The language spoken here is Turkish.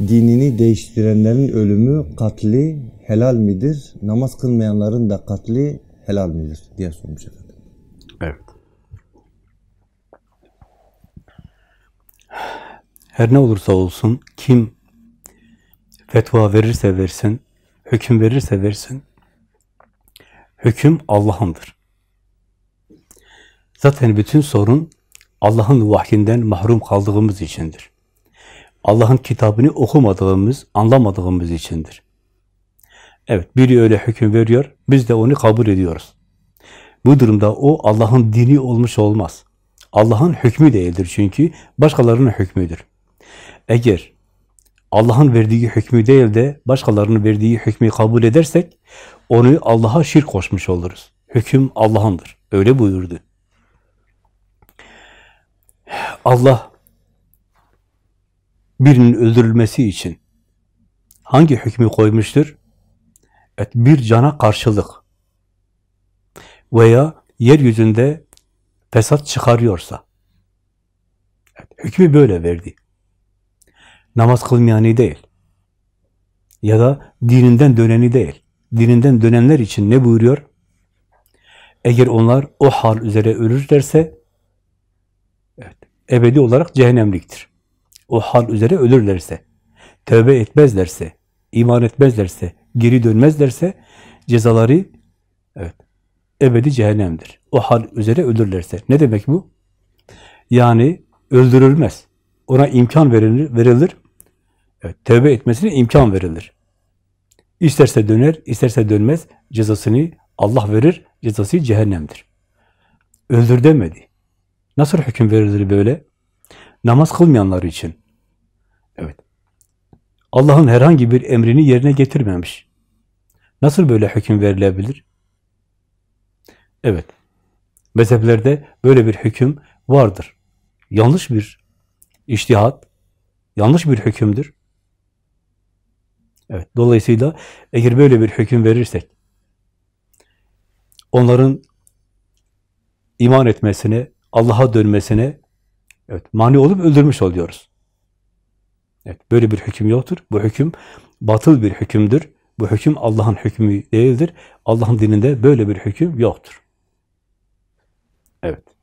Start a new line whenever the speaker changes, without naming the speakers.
dinini değiştirenlerin ölümü, katli helal midir? Namaz kılmayanların da katli helal midir? diye sormuş efendim. Evet. Her ne olursa olsun kim fetva verirse versin, hüküm verirse versin, hüküm Allah'ındır. Zaten bütün sorun Allah'ın vahyinden mahrum kaldığımız içindir. Allah'ın kitabını okumadığımız, anlamadığımız içindir. Evet, biri öyle hüküm veriyor, biz de onu kabul ediyoruz. Bu durumda o Allah'ın dini olmuş olmaz. Allah'ın hükmü değildir çünkü başkalarının hükmüdür. Eğer Allah'ın verdiği hükmü değil de başkalarının verdiği hükmü kabul edersek onu Allah'a şirk koşmuş oluruz. Hüküm Allah'ındır. Öyle buyurdu. Allah birinin öldürülmesi için hangi hükmü koymuştur? Evet, bir cana karşılık veya yeryüzünde fesat çıkarıyorsa evet, hükmü böyle verdi. Namaz kılmayanı değil ya da dininden döneni değil. Dininden dönenler için ne buyuruyor? Eğer onlar o hal üzere ölürlerse evet, ebedi olarak cehennemliktir o hal üzere ölürlerse, tövbe etmezlerse, iman etmezlerse, geri dönmezlerse cezaları evet, ebedi cehennemdir. O hal üzere ölürlerse. Ne demek bu? Yani öldürülmez. Ona imkan verilir, verilir. Evet, tövbe etmesine imkan verilir. İsterse döner, isterse dönmez cezasını Allah verir, cezası cehennemdir. Öldür demedi. Nasıl hüküm verilir böyle? Namaz kılmayanlar için. Evet. Allah'ın herhangi bir emrini yerine getirmemiş. Nasıl böyle hüküm verilebilir? Evet. Mezheplerde böyle bir hüküm vardır. Yanlış bir iştihat, yanlış bir hükümdür. Evet. Dolayısıyla eğer böyle bir hüküm verirsek, onların iman etmesine, Allah'a dönmesine Evet, mani olup öldürmüş oluyoruz. Evet, böyle bir hüküm yoktur. Bu hüküm batıl bir hükümdür. Bu hüküm Allah'ın hükmü değildir. Allah'ın dininde böyle bir hüküm yoktur. Evet.